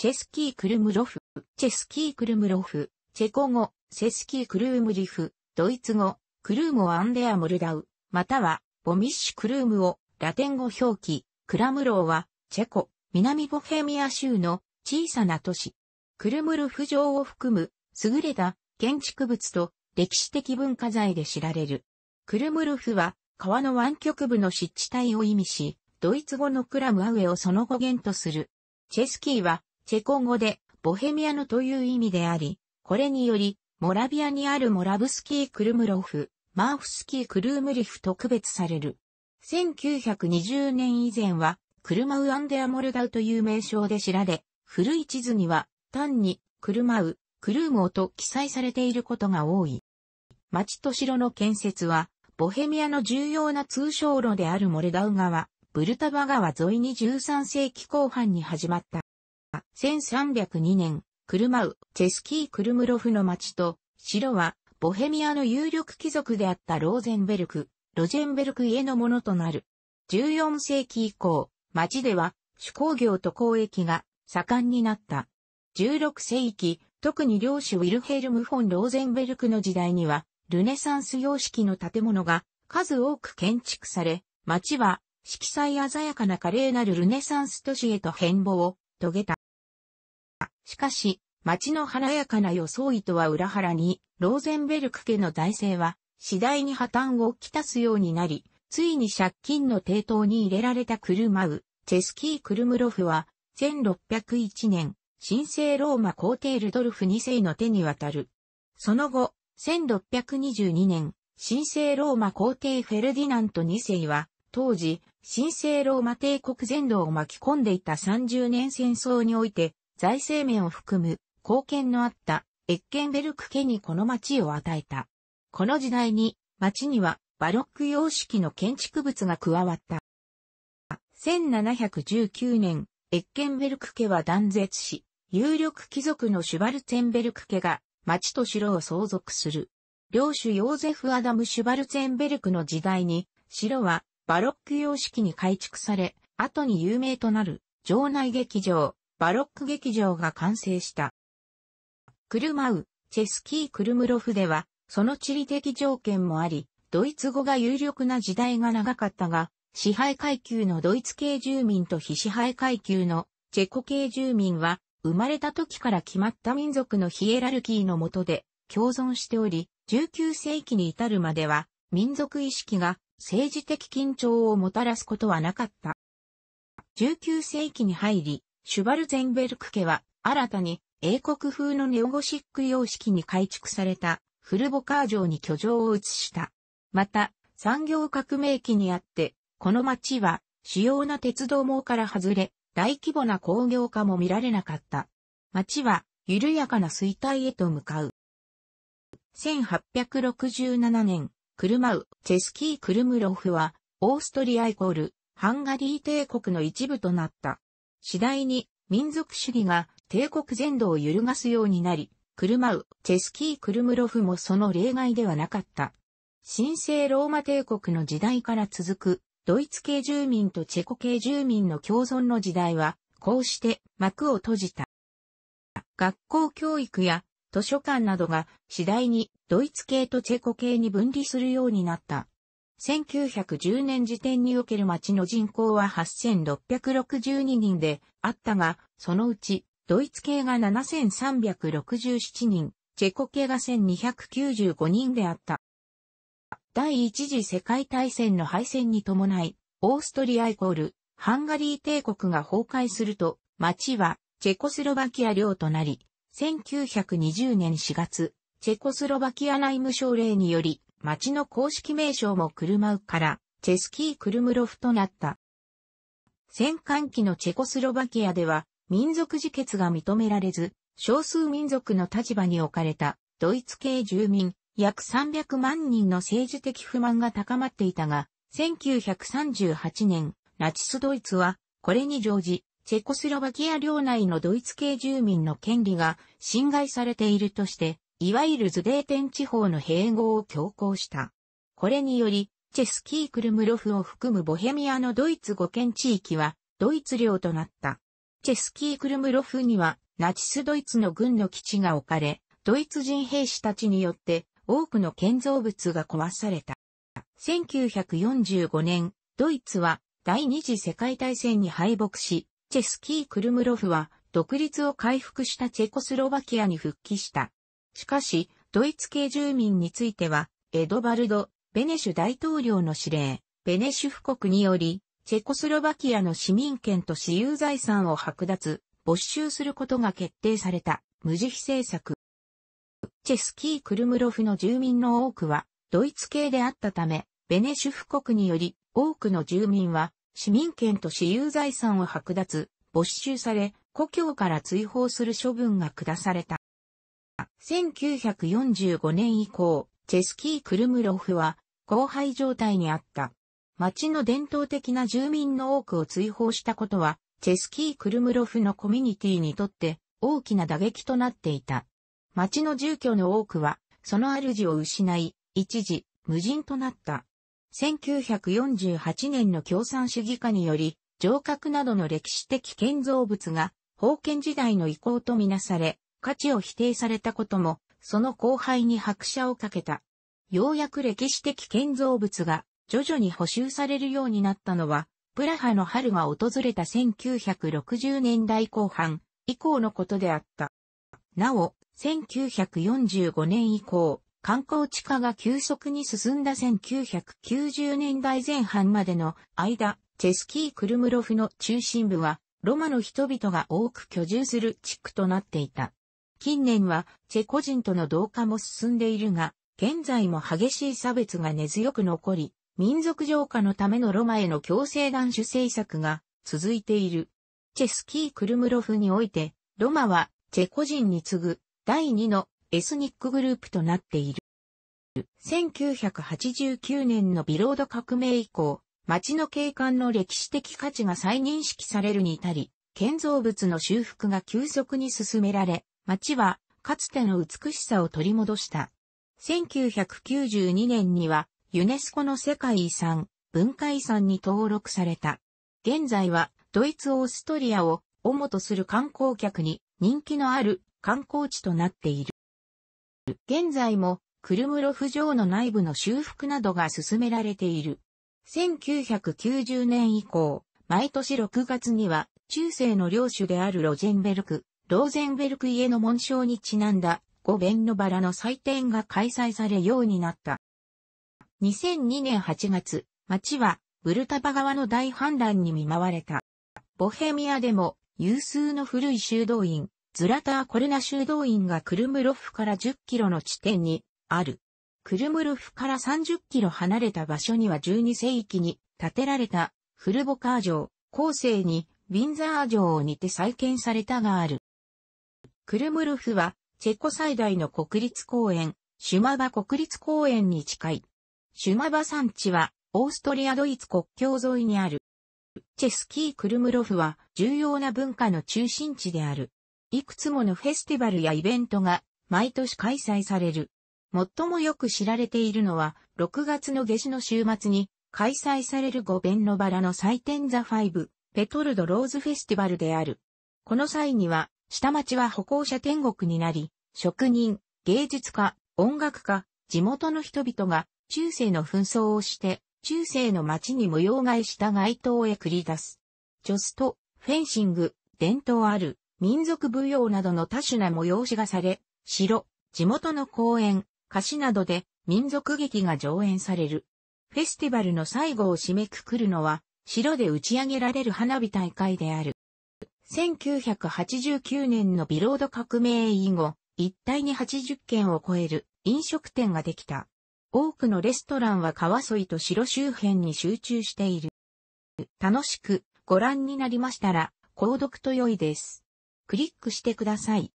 チェスキー・クルムロフ、チェスキー・クルムロフ、チェコ語、セスキー・クルームリフ、ドイツ語、クルーム・アンデア・モルダウ、または、ボミッシュ・クルームを、ラテン語表記、クラムローは、チェコ、南ボヘミア州の小さな都市。クルムルフ城を含む、優れた建築物と歴史的文化財で知られる。クルムルフは川の湾曲部の湿地帯を意味し、ドイツ語のクラムアウェをその語源とする。チェスキーはチェコ語でボヘミアのという意味であり、これにより、モラビアにあるモラブスキー・クルムロフ、マーフスキー・クルームリフと区別される。1920年以前は、クルマウ・アンデア・モルダウという名称で知られ、古い地図には、単に、クルマウ、クルーモーと記載されていることが多い。町と城の建設は、ボヘミアの重要な通称路であるモルダウ川、ブルタバ川沿いに13世紀後半に始まった。は、1302年、クルマウ、チェスキー・クルムロフの町と、城は、ボヘミアの有力貴族であったローゼンベルク、ロジェンベルク家のものとなる。14世紀以降、町では、手工業と交易が盛んになった。16世紀、特に領主ウィルヘルム・フォン・ローゼンベルクの時代には、ルネサンス様式の建物が数多く建築され、町は色彩鮮やかな華麗なるルネサンス都市へと変貌を遂げた。しかし、街の華やかな装いとは裏腹に、ローゼンベルク家の財政は、次第に破綻をきたすようになり、ついに借金の抵当に入れられたクルマウ、チェスキー・クルムロフは、1601年、神聖ローマ皇帝ルドルフ2世の手に渡る。その後、1622年、神聖ローマ皇帝フェルディナント2世は、当時、神聖ローマ帝国全土を巻き込んでいた30年戦争において、財政面を含む貢献のあったエッケンベルク家にこの町を与えた。この時代に町にはバロック様式の建築物が加わった。1719年、エッケンベルク家は断絶し、有力貴族のシュバルツェンベルク家が町と城を相続する。領主ヨーゼフ・アダム・シュバルツェンベルクの時代に、城はバロック様式に改築され、後に有名となる城内劇場、バロック劇場が完成した。クルマウ、チェスキー・クルムロフでは、その地理的条件もあり、ドイツ語が有力な時代が長かったが、支配階級のドイツ系住民と非支配階級のチェコ系住民は、生まれた時から決まった民族のヒエラルキーの下で共存しており、19世紀に至るまでは、民族意識が政治的緊張をもたらすことはなかった。19世紀に入り、シュバルツェンベルク家は、新たに英国風のネオゴシック様式に改築されたフルボカー城に居城を移した。また、産業革命期にあって、この町は主要な鉄道網から外れ、大規模な工業化も見られなかった。町は緩やかな衰退へと向かう。1867年、クルマウ、チェスキー・クルムロフは、オーストリアイコール、ハンガリー帝国の一部となった。次第に民族主義が帝国全土を揺るがすようになり、クルマウ、チェスキー・クルムロフもその例外ではなかった。神聖ローマ帝国の時代から続く、ドイツ系住民とチェコ系住民の共存の時代は、こうして幕を閉じた。学校教育や図書館などが次第にドイツ系とチェコ系に分離するようになった。1910年時点における町の人口は8662人であったが、そのうち、ドイツ系が7367人、チェコ系が1295人であった。第一次世界大戦の敗戦に伴い、オーストリアイコール、ハンガリー帝国が崩壊すると、町は、チェコスロバキア領となり、1920年4月、チェコスロバキア内務省令により、町の公式名称もクルマウからチェスキー・クルムロフとなった。戦艦期のチェコスロバキアでは民族自決が認められず、少数民族の立場に置かれたドイツ系住民約300万人の政治的不満が高まっていたが、1938年、ナチスドイツはこれに乗じ、チェコスロバキア領内のドイツ系住民の権利が侵害されているとして、いわゆるズデーテン地方の併合を強行した。これにより、チェスキー・クルムロフを含むボヘミアのドイツ五県地域は、ドイツ領となった。チェスキー・クルムロフには、ナチスドイツの軍の基地が置かれ、ドイツ人兵士たちによって多くの建造物が壊された。1945年、ドイツは第二次世界大戦に敗北し、チェスキー・クルムロフは独立を回復したチェコスロバキアに復帰した。しかし、ドイツ系住民については、エドバルド・ベネシュ大統領の指令、ベネシュ布告により、チェコスロバキアの市民権と私有財産を剥奪、没収することが決定された、無慈悲政策。チェスキー・クルムロフの住民の多くは、ドイツ系であったため、ベネシュ布告により、多くの住民は、市民権と私有財産を剥奪、没収され、故郷から追放する処分が下された。1945年以降、チェスキー・クルムロフは、荒廃状態にあった。町の伝統的な住民の多くを追放したことは、チェスキー・クルムロフのコミュニティにとって大きな打撃となっていた。町の住居の多くは、その主を失い、一時、無人となった。1948年の共産主義化により、城郭などの歴史的建造物が、封建時代の遺構とみなされ、価値を否定されたことも、その後輩に拍車をかけた。ようやく歴史的建造物が徐々に補修されるようになったのは、プラハの春が訪れた1960年代後半以降のことであった。なお、1945年以降、観光地化が急速に進んだ1990年代前半までの間、チェスキー・クルムロフの中心部は、ロマの人々が多く居住する地区となっていた。近年はチェコ人との同化も進んでいるが、現在も激しい差別が根強く残り、民族浄化のためのロマへの強制断種政策が続いている。チェスキー・クルムロフにおいて、ロマはチェコ人に次ぐ第2のエスニックグループとなっている。1989年のビロード革命以降、町の景観の歴史的価値が再認識されるに至り、建造物の修復が急速に進められ、街は、かつての美しさを取り戻した。1992年には、ユネスコの世界遺産、文化遺産に登録された。現在は、ドイツ・オーストリアを主とする観光客に人気のある観光地となっている。現在も、クルムロフ城の内部の修復などが進められている。1990年以降、毎年6月には中世の領主であるロジェンベルク、ローゼンベルク家の紋章にちなんだ五弁のバラの祭典が開催されようになった。2002年8月、町はブルタバ川の大氾濫に見舞われた。ボヘミアでも有数の古い修道院、ズラターコルナ修道院がクルムロフから10キロの地点にある。クルムロフから30キロ離れた場所には12世紀に建てられたフルボカー城、後世にウィンザー城を似て再建されたがある。クルムルフは、チェコ最大の国立公園、シュマバ国立公園に近い。シュマバ山地は、オーストリア・ドイツ国境沿いにある。チェスキー・クルムロフは重要な文化の中心地である。いくつものフェスティバルやイベントが毎年開催される。最もよく知られているのは、6月の下旬の週末に開催されるゴベンのバラの祭典ザ・ファイブ、ペトルド・ローズ・フェスティバルである。この際には、下町は歩行者天国になり、職人、芸術家、音楽家、地元の人々が中世の紛争をして、中世の町に模様替えした街頭へ繰り出す。ジョスト、フェンシング、伝統ある、民族舞踊などの多種な催しがされ、城、地元の公園、歌詞などで民族劇が上演される。フェスティバルの最後を締めくくるのは、城で打ち上げられる花火大会である。1989年のビロード革命以後、一帯に80軒を超える飲食店ができた。多くのレストランは川沿いと城周辺に集中している。楽しくご覧になりましたら、購読と良いです。クリックしてください。